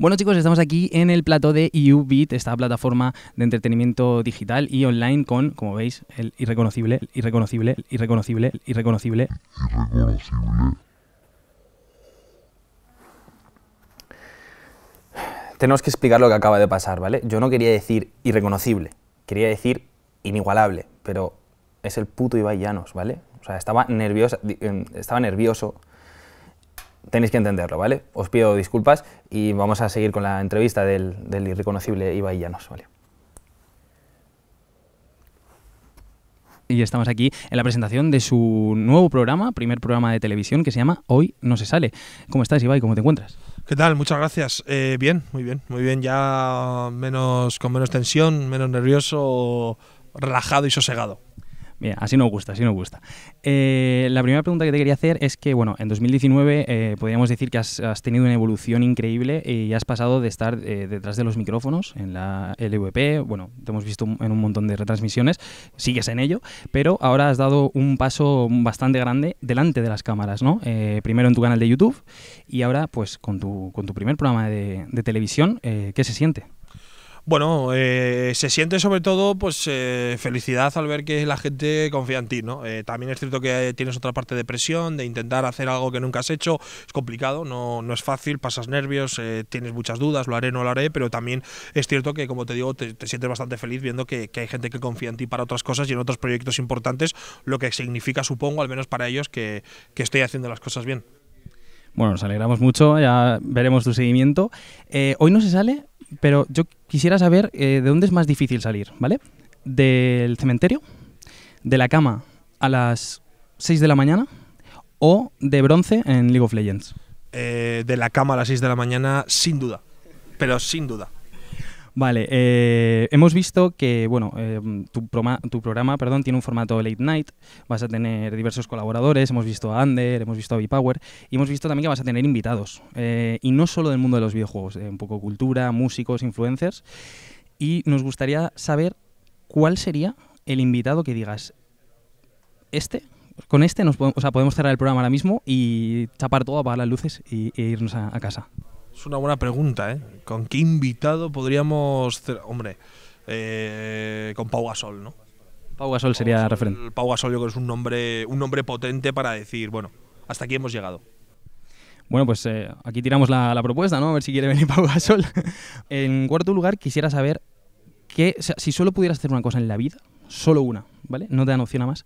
Bueno chicos, estamos aquí en el plató de YouBeat, esta plataforma de entretenimiento digital y online con, como veis, el irreconocible, el irreconocible, el irreconocible, el irreconocible. Irreconocible. Tenemos que explicar lo que acaba de pasar, ¿vale? Yo no quería decir irreconocible, quería decir inigualable, pero es el puto Ibai Llanos, ¿vale? O sea, estaba nervioso, em, estaba nervioso tenéis que entenderlo, ¿vale? Os pido disculpas y vamos a seguir con la entrevista del, del irreconocible Ibai Llanos, ¿vale? y estamos aquí en la presentación de su nuevo programa, primer programa de televisión que se llama Hoy no se sale. ¿Cómo estás, Ibai? ¿Cómo te encuentras? ¿Qué tal? Muchas gracias. Eh, bien, muy bien, muy bien. Ya menos con menos tensión, menos nervioso, relajado y sosegado así nos gusta, así nos gusta. Eh, la primera pregunta que te quería hacer es que, bueno, en 2019 eh, podríamos decir que has, tenido una evolución increíble y has pasado de estar eh, detrás de los micrófonos en la LVP, bueno, te hemos visto en un montón de retransmisiones, sigues en ello, pero ahora has dado un paso bastante grande delante de las cámaras, ¿no? primero en tu canal de YouTube y ahora, pues, con tu, primer programa de, de televisión, ¿qué se siente? bueno, eh, se siente sobre todo pues eh, felicidad al ver que la gente confía en ti, ¿no? Eh, también es cierto que tienes otra parte de presión, de intentar hacer algo que nunca has hecho, es complicado, no, no es fácil, pasas nervios, tienes muchas dudas, lo haré, no lo haré, pero también es cierto que, como te digo, te, sientes bastante feliz viendo que, hay gente que confía en ti para otras cosas y en otros proyectos importantes, lo que significa, supongo, al menos para ellos, que, que estoy haciendo las cosas bien. Bueno, nos alegramos mucho, ya veremos tu seguimiento. hoy no se sale pero yo quisiera saber eh, de dónde es más difícil salir, ¿vale? ¿Del cementerio? ¿De la cama a las 6 de la mañana? ¿O de bronce en League of Legends? Eh, de la cama a las 6 de la mañana, sin duda. Pero sin duda. Vale, eh, hemos visto que bueno, eh, tu, tu, programa perdón, tiene un formato late night, vas a tener diversos colaboradores, hemos visto a Ander, hemos visto a V-Power. y hemos visto también que vas a tener invitados, eh, y no solo del mundo de los videojuegos, un poco cultura, músicos, influencers, y nos gustaría saber cuál sería el invitado que digas, este, con este nos podemos, o sea, podemos cerrar el programa ahora mismo y tapar todo, apagar las luces e irnos a casa. Es una buena pregunta, ¿eh? ¿Con qué invitado podríamos... Hombre, eh, con Pau Gasol, ¿no? Pau Gasol sería referente. Pau yo creo que es un nombre, un nombre potente para decir, bueno, hasta aquí hemos llegado. Bueno, pues eh, aquí tiramos la, propuesta, ¿no? A ver si quiere venir Pau Gasol. en cuarto lugar, quisiera saber que, si solo pudieras hacer una cosa en la vida, solo una, ¿vale? No te dan opción a más.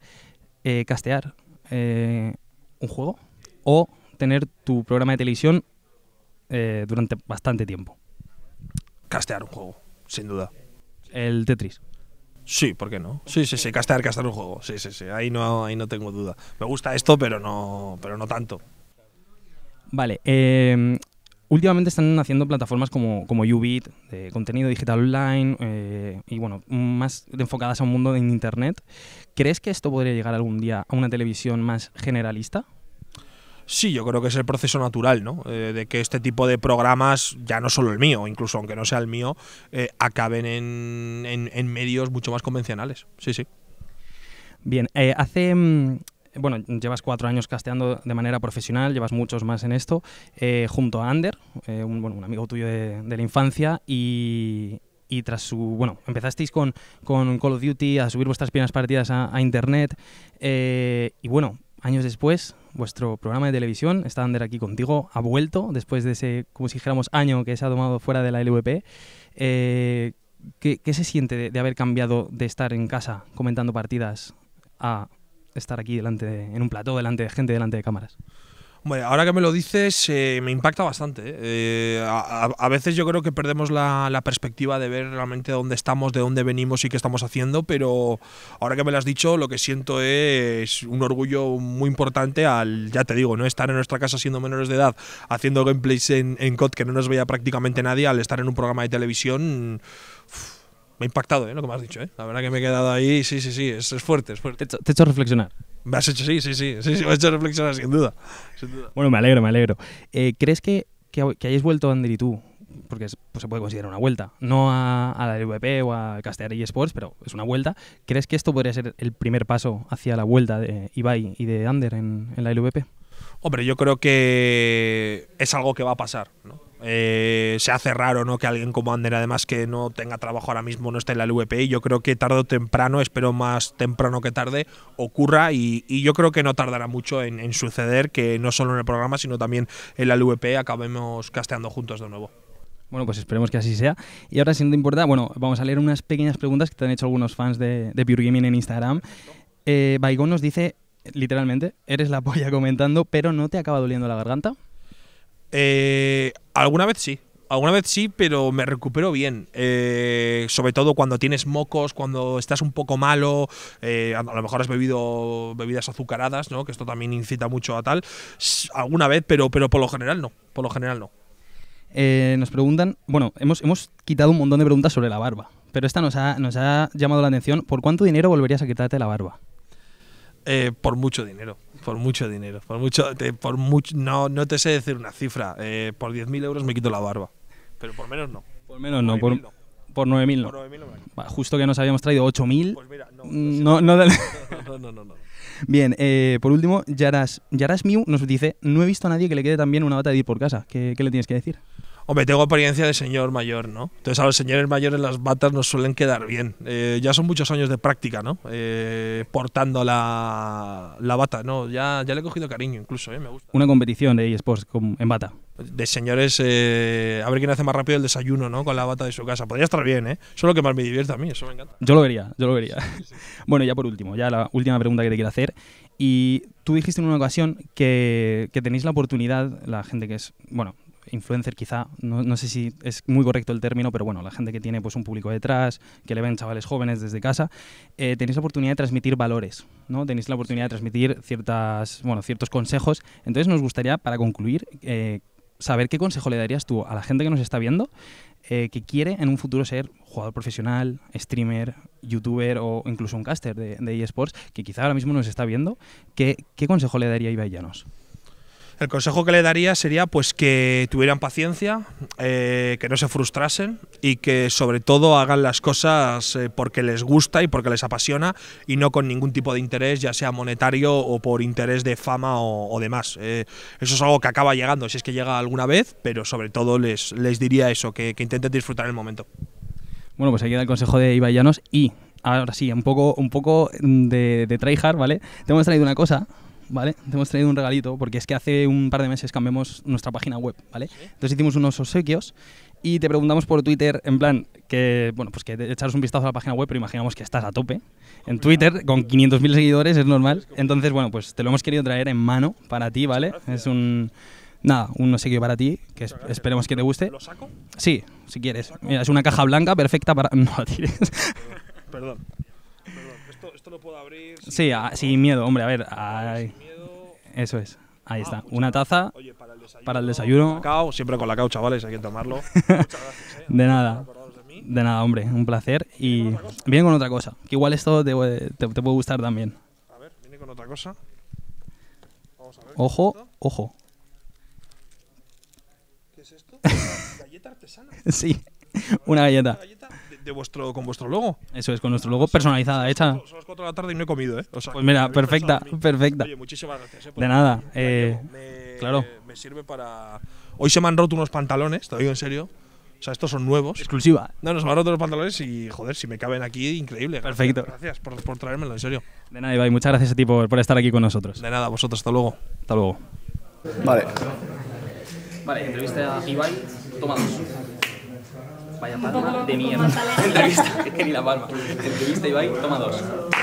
Eh, castear eh, un juego o tener tu programa de televisión eh, durante bastante tiempo. Castear un juego, sin duda. El Tetris. Sí, ¿por qué no? Sí, sí, sí, castear, castear un juego. Sí, sí, sí, ahí no, no tengo duda. Me gusta esto, pero no, pero no tanto. Vale, eh, últimamente están haciendo plataformas como, como Ubit, de contenido digital online eh, y bueno, más enfocadas a un mundo de Internet. ¿Crees que esto podría llegar algún día a una televisión más generalista? Sí, yo creo que es el proceso natural, ¿no? Eh, de que este tipo de programas, ya no solo el mío, incluso aunque no sea el mío, eh, acaben en, medios mucho más convencionales. Sí, sí. Bien, eh, hace. Mm, bueno, llevas cuatro años casteando de manera profesional, llevas muchos más en esto, junto a Ander, un, bueno, un, amigo tuyo de, la infancia, y, y tras su. Bueno, empezasteis con, Call of Duty a subir vuestras primeras partidas a, internet. y bueno, años después, vuestro programa de televisión, Ander aquí contigo, ha vuelto después de ese, como si dijéramos, año que se ha tomado fuera de la LVP. Eh, ¿qué, se siente de, haber cambiado de estar en casa comentando partidas a estar aquí delante en un plató, delante de gente, delante de cámaras? Bueno, ahora que me lo dices, eh, me impacta bastante. Eh. Eh, a, veces yo creo que perdemos la, perspectiva de ver realmente dónde estamos, de dónde venimos y qué estamos haciendo, pero ahora que me lo has dicho, lo que siento es un orgullo muy importante al, ya te digo, no estar en nuestra casa siendo menores de edad, haciendo gameplays en, en COD que no nos veía prácticamente nadie, al estar en un programa de televisión. me ha impactado lo que me has dicho, la verdad que me he quedado ahí, sí, sí, sí, es, fuerte, es te he hecho reflexionar. Me has hecho, sí, sí, sí, sí, sí me has hecho reflexionar, sin duda. Bueno, me alegro, me alegro. Eh, ¿Crees que, que, hayáis vuelto a Ander y tú? Porque pues, se puede considerar una vuelta, no a, la LVP o a Castellar eSports, pero es una vuelta. ¿Crees que esto podría ser el primer paso hacia la vuelta de Ibai y de Ander en, en la LVP? Hombre, yo creo que es algo que va a pasar, ¿no? Eh, se hace raro ¿no? que alguien como Ander, además que no tenga trabajo ahora mismo, no esté en la LVP. Y yo creo que tarde o temprano, espero más temprano que tarde, ocurra. Y, yo creo que no tardará mucho en, suceder que no solo en el programa, sino también en la LVP acabemos casteando juntos de nuevo. Bueno, pues esperemos que así sea. Y ahora, si no te importa, bueno, vamos a leer unas pequeñas preguntas que te han hecho algunos fans de, Pure Gaming en Instagram. Eh, Baigón nos dice, literalmente, eres la polla comentando, pero ¿no te acaba doliendo la garganta? Eh, alguna vez sí. Alguna vez sí, pero me recupero bien. Eh, sobre todo cuando tienes mocos, cuando estás un poco malo, eh, a lo mejor has bebido bebidas azucaradas, ¿no? Que esto también incita mucho a tal. Alguna vez, pero, pero por lo general no. Por lo general no. Eh, nos preguntan, bueno, hemos, hemos quitado un montón de preguntas sobre la barba, pero esta nos ha, nos ha llamado la atención. ¿Por cuánto dinero volverías a quitarte la barba? por mucho dinero. Por mucho dinero, por mucho, por mucho no, te sé decir una cifra. Eh, por 10.000 euros me quito la barba. Pero por menos no. Por menos no, por, por 9.000 no. Justo que nos habíamos traído 8.000. Pues no. No, Bien, eh, por último, Yaras, Yaras Miu nos dice, no he visto a nadie que le quede también una bata de ir por casa. ¿Qué, qué le tienes que decir? Hombre, tengo apariencia de señor mayor, ¿no? Entonces a los señores mayores las batas nos suelen quedar bien. Eh, ya son muchos años de práctica, ¿no? Eh, portando la, bata, ¿no? Ya, ya le he cogido cariño incluso, ¿eh? Me gusta. Una competición de eSports en bata. De señores, eh, a ver quién hace más rápido el desayuno, ¿no? Con la bata de su casa. Podría estar bien, ¿eh? Eso es lo que más me divierte a mí, eso me encanta. Yo lo vería, yo lo vería. bueno, ya por último, ya la última pregunta que te quiero hacer. Y tú dijiste en una ocasión que, que tenéis la oportunidad, la gente que es, bueno, influencer quizá, no, sé si es muy correcto el término, pero bueno, la gente que tiene pues un público detrás, que le ven chavales jóvenes desde casa, eh, tenéis la oportunidad de transmitir valores, ¿no? Tenéis la oportunidad de transmitir ciertas, bueno, ciertos consejos. Entonces nos gustaría, para concluir, eh, saber qué consejo le darías tú a la gente que nos está viendo, eh, que quiere en un futuro ser jugador profesional, streamer, youtuber o incluso un caster de, eSports, que quizá ahora mismo nos está viendo, ¿qué, consejo le daría Ibai el consejo que le daría sería pues que tuvieran paciencia, eh, que no se frustrasen y que sobre todo hagan las cosas eh, porque les gusta y porque les apasiona y no con ningún tipo de interés, ya sea monetario o por interés de fama o, demás. Eh, eso es algo que acaba llegando, si es que llega alguna vez, pero sobre todo les, les diría eso, que, intenten disfrutar el momento. Bueno, pues aquí da el consejo de Ibai y ahora sí, un poco, un poco de, de tryhard, ¿vale? Te hemos traído una cosa ¿vale? Te hemos traído un regalito porque es que hace un par de meses cambiamos nuestra página web, ¿vale? Entonces hicimos unos obsequios y te preguntamos por Twitter, en plan, que, bueno, pues que echaros un vistazo a la página web, pero imaginamos que estás a tope. En Twitter, con 500.000 seguidores, es normal. Entonces, bueno, pues te lo hemos querido traer en mano para ti, ¿vale? Es un... Nada, un obsequio para ti, que esperemos que te guste. ¿Lo saco? Sí, si quieres. es una caja blanca perfecta para... No la tires. Perdón esto lo puedo abrir. sí, ah, sin miedo, hombre, a ver. Eso es. Ahí ah, está, pues una taza para el desayuno. siempre con la ¿vale? chavales, hay que tomarlo. Muchas gracias. Eh, de nada. De, nada, hombre, un placer. Y viene con otra cosa, que igual esto te, puede gustar también. A ver, viene con otra cosa. Vamos a ver. Ojo, ojo. ¿Qué es esto? ¿Galleta artesana? sí, ¿Una galleta? de, vuestro, con vuestro logo. Eso es, con nuestro logo personalizada, hecha. Son las 4 de la tarde y no he comido, ¿eh? pues mira, perfecta, perfecta. Oye, muchísimas gracias. ¿eh? de nada. Eh, me, claro. Me sirve para. Hoy se me han roto unos pantalones, te lo digo en serio. O sea, estos son nuevos. Exclusiva. No, nos han roto los pantalones y, joder, si me caben aquí, increíble. Perfecto. Gracias por, por traérmelo, en serio. De nada, Ibai. Muchas gracias a ti por, por, estar aquí con nosotros. De nada, vosotros. Hasta luego. Hasta luego. Vale. Vale, entrevista a Ibai. Toma Vaya palma de mierda. Entrevista, que ni la palma. Entrevista Ibai, toma dos.